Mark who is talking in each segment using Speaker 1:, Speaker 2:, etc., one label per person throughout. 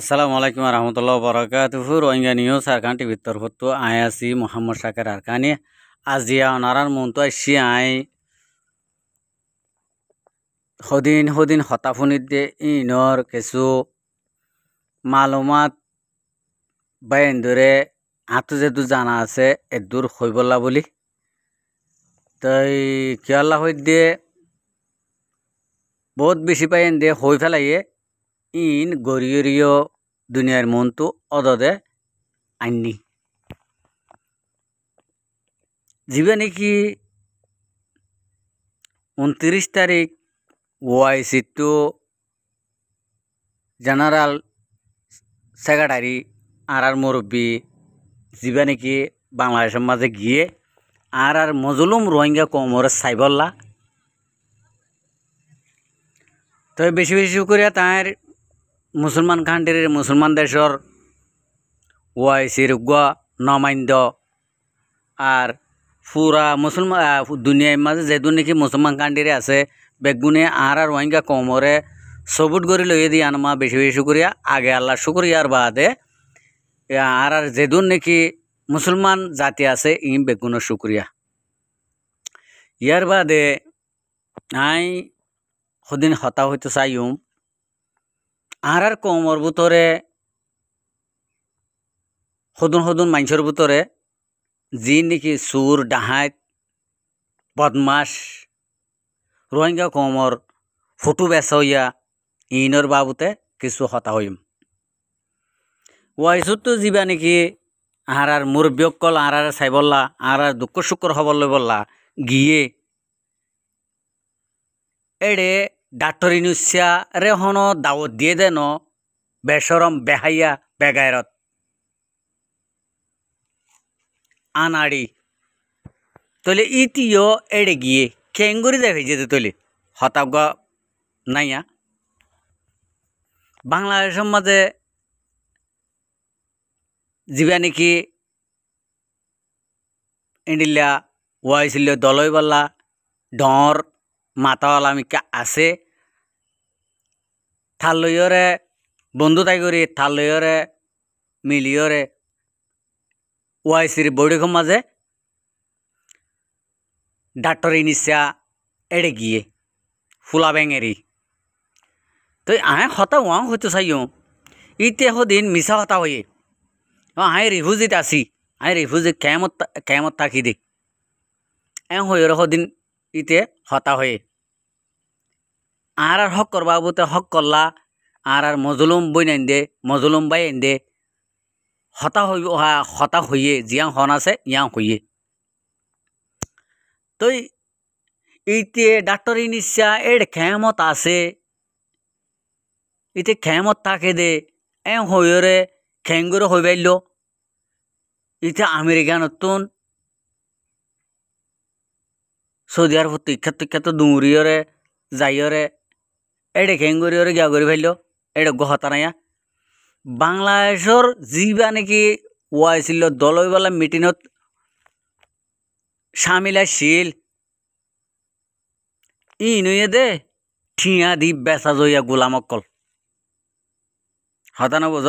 Speaker 1: আসসালামু আলাইকুম রহমতুল্লাহ বরকাতুহু রোহিঙ্গা নিউজ আরকান টিভির তরফত আই আসি মোহাম্মদ সাকের আরকানি আজিয়া অনারান মন্ত আসি আই সদিন সদিন হতাফুনিত দে ইনর কিছু মালুমাত বা এন্দুরে আঁতু যেহেতু জানা আছে এদূর হইবলা বুলি তই কিয়লা হৈ দিয়ে বহুত বেছি পাই দিয়ে হৈ পেলাইয়ে ইন গরিয়রীয় দুনিয়ার মন্তু অদদে আইনি যিবে নাকি উনত্রিশ তারিখ ওয়াইসি টু জেনারেল সেক্রেটারি আর আর মুরব্বী যিবে নাকি বাংলাদেশের মাঝে গিয়ে আর আর মজলুম রোহিঙ্গা কমরে সাইবল্লা তবে বেশি বেশি করে তাঁর মুসলমান কান্ট্রির মুসলমান দেশর ওয়াইসির গুয়া নমান্য আর পুরা মুসলমান দুনিয়ার মাঝে যেহেতু নাকি মুসলমান কান্ট্রি আছে বেগুনে আর আর রোহিঙ্গা কমরে সবুট করে লইয়ে দিয়ে আনমা বেশি বেশি করিয়া আগে আল্লাহ শুক্রিয়ার বাদে আর আর যেদুন নাকি মুসলমান জাতি আছে ই বেগুনের শুক্রিয়া ইয়ার বাদে আই সদিন হতা হইতে চাইম আর আর কমর ভিতরে সদন সদন মানুষের ভিতরে যি নেকি চোৰ ডাহাইত বদমাছ ৰোহিংগা কমৰ ফটো বেচয়া ইনৰ বাবতে কিছু হতা হৈম ৱাইছতো যিবা নেকি আহাৰ আৰ মুৰব্বীসকল আৰ আৰ চাই বল্লা আৰ আৰ দুঃখ চুকৰ খবৰ লৈ গিয়ে এৰে ডাক্তর ইনুসিয়া রে হন দাওয়াত দিয়ে দেন বেসরম বেহাইয়া বেগায়রত আনাড়ি তলে ইতিও এড়ে গিয়ে খেঙ্গুরি দেখে যেতে তলে হতাগ নাইয়া বাংলাদেশের মাঝে যা নাকি ইন্ডিলা ওয়াইছিল দলই বলা ডর মাতাওয়ালা মিকা আছে থালইরে বন্ধু তাই করি থালইরে মিলিয়রে ওয়াইসির বৈঠকের মাঝে ডাক্তর ইনিসা এড়ে গিয়ে ফুলা ব্যাঙেরি তো আহে হতা ওয়াং হইতে চাইও ইতে দিন মিশা হতা হয়ে আহে রিফিউজিত আসি আহে রিফিউজি ক্যামত ক্যামত থাকি দে এ হয়ে দিন ইতে হতা হয়ে আর আর হক করবা বুতে হক করলা আর আর মজলুম বই নাইন দে মজলুম বাই আইন দে হতা হই হতা হইয়ে জিয়াং হন আছে ইয়াং হইয়ে তই ইতে ডাক্তরি নিশা এর খেমত আছে ইতে খেমত থাকে দে এ হইরে খেঙ্গুরে হই বাইল ইতে আমেরিকা নতুন সৌদি আরব তীক্ষা তীক্ষা তো ডুঁরিয়রে এটা খেঙ্গুরি ওরে গিয়া করে ফেললো এটা গহতা নাইয়া বাংলাদেশের যা নাকি ওয়াইছিল দলবেলা মিটিংত সামিল আসছিল ই নুয়ে দে ঠিয়া দি বেচা জইয়া গোলাম অকল হতা না বোঝ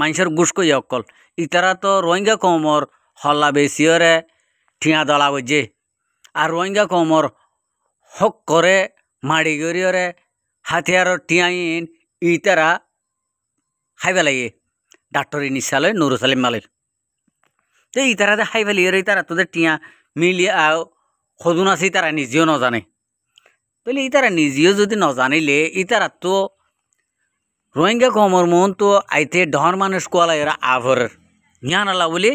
Speaker 1: মানুষের গুস কইয়া অকল ইতারা তো রোহিঙ্গা কমর হল্লা বেশিওরে ঠিয়া দলা বুঝে আর রোহিঙ্গা কমর হক করে মাড়ি গরিয়রে হাতিয়ার টিয়াইন ইতারা হাই পেলাইয়ে ডাক্তর ইনিশালয় নুরুসালিম মালের তো ইতারা যে হাই পেলিয়ে ইতারা তোদের টিয়া মিলিয়ে আও সজুন আছে ইতারা নিজেও নজানে বলে ইতারা নিজেও যদি নজানিলে ইতারা তো রোহিঙ্গা কমর মন তো আইতে ডহর মানুষ কোয়ালা এরা আভরের নালা বলে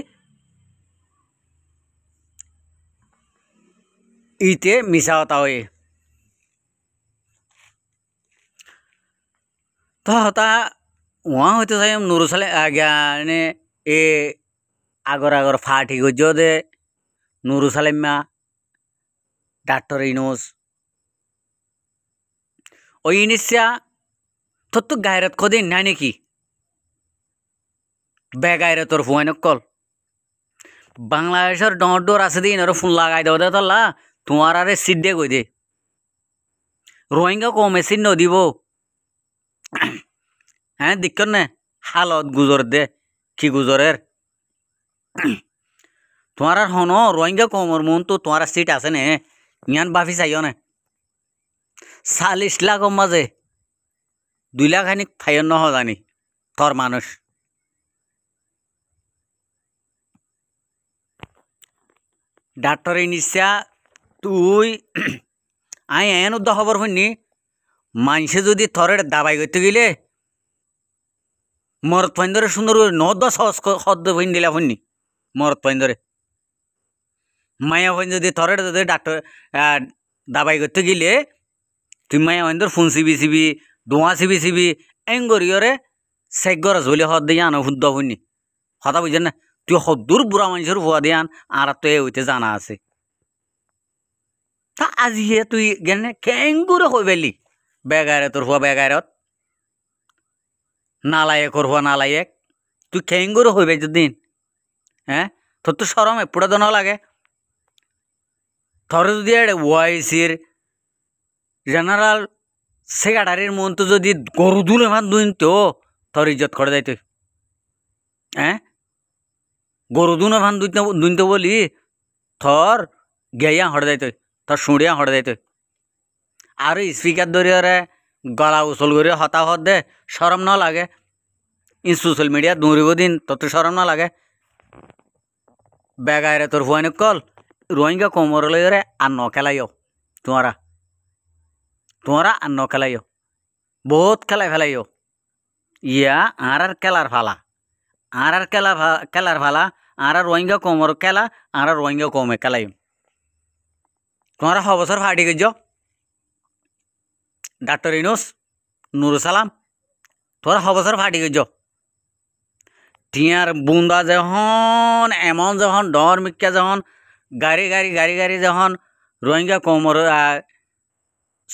Speaker 1: ইতে মিশাওতা হয়ে तो होता वहाँ होते साई हम नूर साले आ गया ने ए আগর আগর ফাটি গজ্জো দে নুরু সালেম্মা ডাক্তার ইনোস ওই ইনিসিয়া তোর তো গায়রত কদিন নাই নাকি বে গায়রতর ফুয়াইন কল বাংলাদেশের ডর ডর আছে দিন আর ফোন লাগাই দেব দে তোলা তোমার আরে সিট দে কই দে রোহিঙ্গা কমে সিট দিব হ্যাঁ দেখ হালত গুজর দে কি গুজরের তোমার আর হন রোহিঙ্গা কমর মন তো তোমার সিট আছে নে ইয়ান বাফি চাইও নে চাল্লিশ লাখ মাঝে দুই লাখ হানি ফাইন নহ জানি থর মানুষ ডাক্তর ইনিসা তুই আই এন উদ্দা খবর শুনি মানুষে যদি থরের দাবাই করতে গেলে মরত পাইন্দরে সুন্দর ন দশ সদ্য ভইন দিলা ভইনি মরত পাইন্দরে মায়া ভইন যদি থরে যদি ডাক্তার দাবাই করতে গেলে তুই মায়া ভইন্দর ফোন সিবি সিবি ধোঁয়া সিবি সিবি এঙ্গরিয়রে গরস বলে হদ দিয়ে আনো শুদ্ধ ভইনি হতা বুঝেন না তুই সদ্দূর বুড়া মানুষের ভুয়া দিয়ে আন আর তো এ হইতে জানা আছে তা আজিয়ে তুই গেলে কেঙ্গুরে হইবেলি বেলি তোর হুয়া বেগারত নালায়েক ওর হওয়া নালায়েক তুই খেয়েঙ্গুরও হইবে যদিন হ্যাঁ তোর তো সরমে পুরা দন লাগে ধরে যদি ওয়াইসির জেনারেল সেক্রেটারির মন তো যদি গরু দুল এমন দুইন তো তোর ইজ্জত করে দেয় তুই হ্যাঁ গরু দুন এমন দুইন তো বলি থর গেয়া হড়ে যাইতে তোর সুঁড়িয়া হড়ে তুই আর স্পিকার ধরে গলা উসল করে হতাহত দে সরম না লাগে ইন সোশ্যাল মিডিয়া দৌড়িব দিন তত সরম না লাগে বেগায় রে তোর ফুয়ানি কল রোহিঙ্গা কোমর লইরে আর ন খেলাইও তোমারা তোমরা আর ন খেলাইও বহুত খেলায় ফেলাইও ইয়া আর আর খেলার ফালা আর আর খেলা খেলার ফালা আর আর রোহিঙ্গা কোমর খেলা আর আর রোহিঙ্গা কোমে খেলাই তোমরা হবসর ফাটি গেছ ডাক্তার ইনোস নুরুসালাম তোরা হবসর ফাটি গেছ টিয়ার বুন্দা যখন এমন যখন ডর মিক্কা যখন গাড়ি গাড়ি গাড়ি গাড়ি যখন রোহিঙ্গা কোমর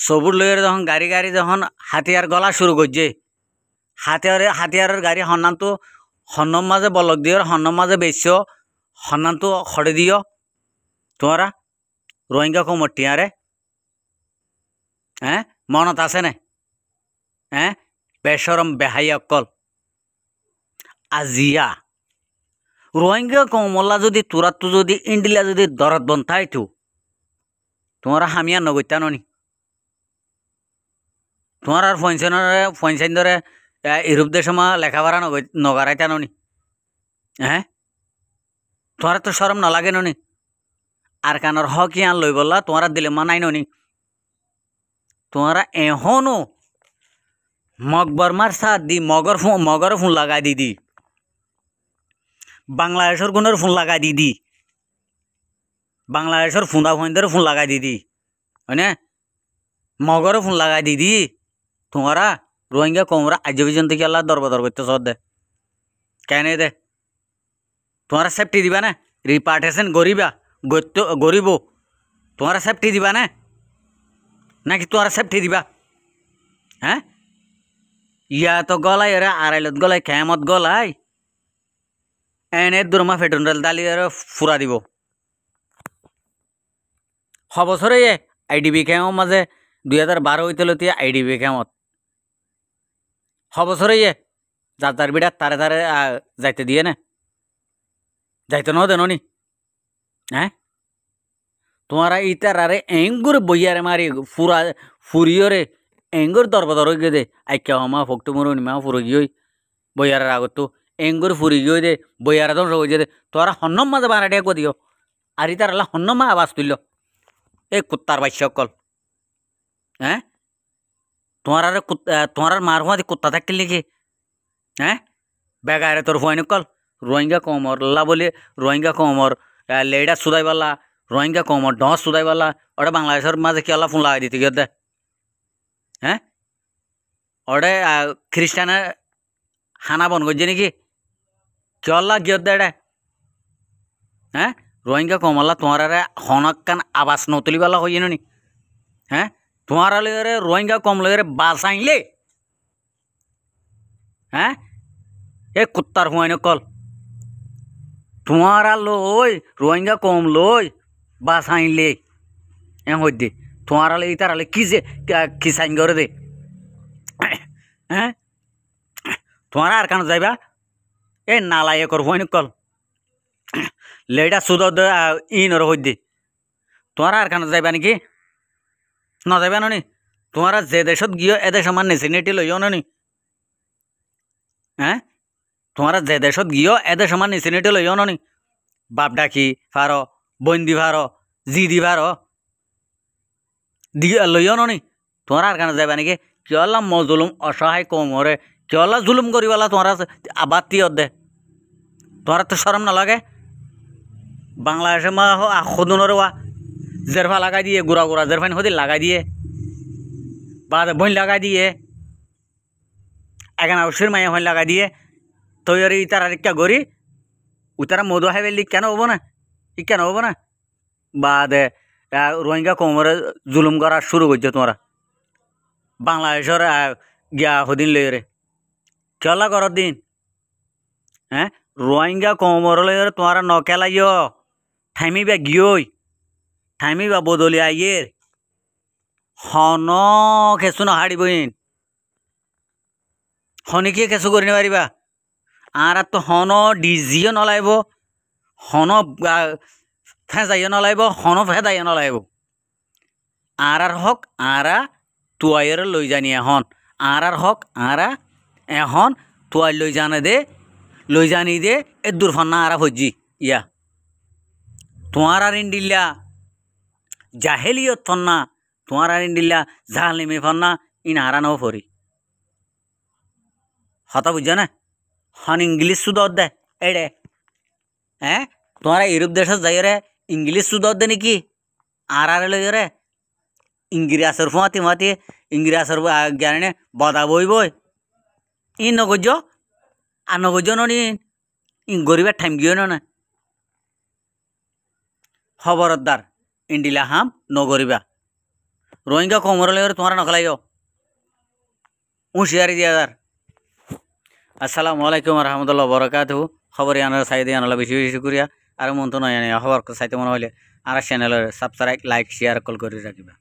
Speaker 1: সবুর লইয়ের যখন গাড়ি গাড়ি যখন হাতিয়ার গলা শুরু করছে হাতিয়ারে হাতিয়ারের গাড়ি হন্নান তো হন্নম মাঝে বলক দিও হন্নম মাঝে বেচছ হন্নান তো খড়ে দিও তোমরা রোহিঙ্গা কোমর টিয়ারে হ্যাঁ মনত আছেনে হে বেহাই অকল আজিয়া রোহিঙ্গা কমলা যদি তোরাতো যদি ইন্ডিলা যদি দরদ বন্থাইতো তোমার হামিয়া নগত্যা ননি তোমার আর ফঞ্চনরে ফঞ্চনরে ইউরোপ দেশমা লেখাপড়া নগারাইতা ননি হ্যাঁ তোমার তো সরম নালাগে ননি আর কানোর হক আন লই বললা তোমার দিলে মানাই ননি তোমরা এখনও মকবরমার সাথ দি মগর ফোন মগর ফোন লাগাই দিদি বাংলাদেশের গুণের ফোন লাগাই দিদি বাংলাদেশের ফুন্দা ফুন্দের ফোন লাগাই দিদি হয়নে মগরও ফোন লাগাই দিদি তোমরা রোহিঙ্গা কোমরা আজ পর্যন্ত কি আল্লাহ দরবদর করতে সদ্দে কেন দে তোমরা সেফটি দিবা না রিপার্টেশন গরিবা গরিব তোমরা সেফটি দিবা না নাকি তোর সেফটি দিবা হ্যাঁ ইয়া তো গলাই রে আড়াইলত গলাই খেমত গলাই এনে দুরমা ফেটুন রেল দালি ফুরা দিব এ আইডিবি খেও মাঝে দুই হাজার বারো হইতে আইডিবি খেমত এ যার যার বিড়া তারে তারে যাইতে দিয়ে না যাইতে ন দেননি হ্যাঁ ইতার আরে এঙ্গুর বইয়ারে মারি ফুরা ফুরিয়রে এঙ্গুর দরবদর হয়ে দে আইকা মা ফক্টু মরু নিমা ফুরু গিয়ে বইয়ারের আগত এঙ্গুর ফুরি গিয়ে দে বইয়ার ধ্বংস রোগ দে তোরা হন্নম মাঝে বানাটিয়া কদিও আর ইতারালা সন্নম মা আবাস তুলল এই কুত্তার কল হ্যাঁ তোমার আর তোমার আর মার হুঁয়া কুত্তা থাকলে নাকি হ্যাঁ বেগারে তোর কল রোহিঙ্গা কমর লা বলে রোহিঙ্গা কমর লেডা বলা রোহিঙ্গা কমর ধস সুদাইবালা ওটা বাংলাদেশের মাঝে কেলা ফোন লাগাই দিতে গিয়ে হ্যাঁ ওটা খ্রিস্টানের হানা বন করছে নাকি কেলা গিয়ে এটা হ্যাঁ রোহিঙ্গা কমলা তোমার হনকান আবাস নতুলিবালা হয়ে নি হ্যাঁ তোমার লগে রোহিঙ্গা কম লগে বাস আইলে হ্যাঁ এ কুত্তার হুয়াইন কল তোমার লই রোহিঙ্গা কম লই বা সাইনলে এ হইতে তোমারালে এই তারালে কি যে কি সাইন করে দে হ্যাঁ তোমার আর কেন যাইবা এ নালা এ করবো কল লেটা সুদ ইনর হইতে তোমার আর কেন যাইবা নাকি না যাইবা ননি তোমারা যে দেশত গিয়ে দেশ আমার নেসিনিটি লইও ননি হ্যাঁ তোমারা যে দেশত গিয়ে দেশ আমার নেসিনিটি লইও নি বাপ ডাকি ফারো বইন দিবার জি দিবার দি লইও ননি তোমার আর কানে যাবে নাকি কেলা মজুলুম অসহায় কমরে কিয়লা জুলুম করিবালা তোমার আবাদ তিয় দে তোমার তো সরম না লাগে বাংলাদেশে মা সদনের ওয়া জেরফা লাগাই দিয়ে গুড়া গুড়া জেরফান হদি লাগাই দিয়ে বা বইন লাগাই দিয়ে এখানে অবশ্যই মাই হইন লাগাই দিয়ে তৈরি ইতারা রিক্কা গড়ি উতারা মধু হাইবেলি কেন হবো না ইকান হবো না বা দে রোহিঙ্গা কোমরে জুলুম করা শুরু করছে তোমরা বাংলাদেশের গিয়া হদিন লই রে খেলা কর দিন হ্যাঁ রোহিঙ্গা কোমর লই রে তোমরা নকেলাইও ঠাইমি বা গিয়ই ঠাইমি বা বদলি আইয়ের হন খেসু নহাড়ি বইন হনিকে খেসু করে নিবারিবা আর তো হন ডিজিও নলাইব হন ফেঁচাইয়ে নলাইব হন ফেদাইয়ে নলাইব আরার হক আরা তুয়াইয়ের লৈ জানি এখন আরার হওক আরা এখন তুয়াই লৈ জানে দে লৈ জানি দে এ দুর্ফান্না আরা ভজি ইয়া তোমার আর ইন্ডিল্লা জাহেলিয়ত ফন্না আৰিণ দিলা জাহাল নিমি ফন্না ইন আরা নাও ফরি হতা বুঝা না হন ইংলিশ শুধু অধ্যায় এড়ে হ্যাঁ তোমার ইউরোপ দেশে যাই রে ইংলিশ সুদর দে নাকি আর আর লই রে ইংরি আসর ফুমাতি মাতি ইংরি আসর জ্ঞানে বদা বই বই ই নগজ আর নগজ নি ই গরিবের ঠাইম গিয়ে না খবরদার ইন্ডিলা হাম নগরিবা রোহিঙ্গা কোমর লই তোমরা নখলাই হুঁশিয়ারি দিয়া আসসালামু আলাইকুম রহমতুল্লাহ বরকাত খবরে আনার সাইডে আনালা বেশি বেশি করিয়া আর মন তো নয় হওয়ার সাইতে মনে হলে আর চ্যানেলের সাবস্ক্রাইব লাইক শেয়ার কল করে রাখিবা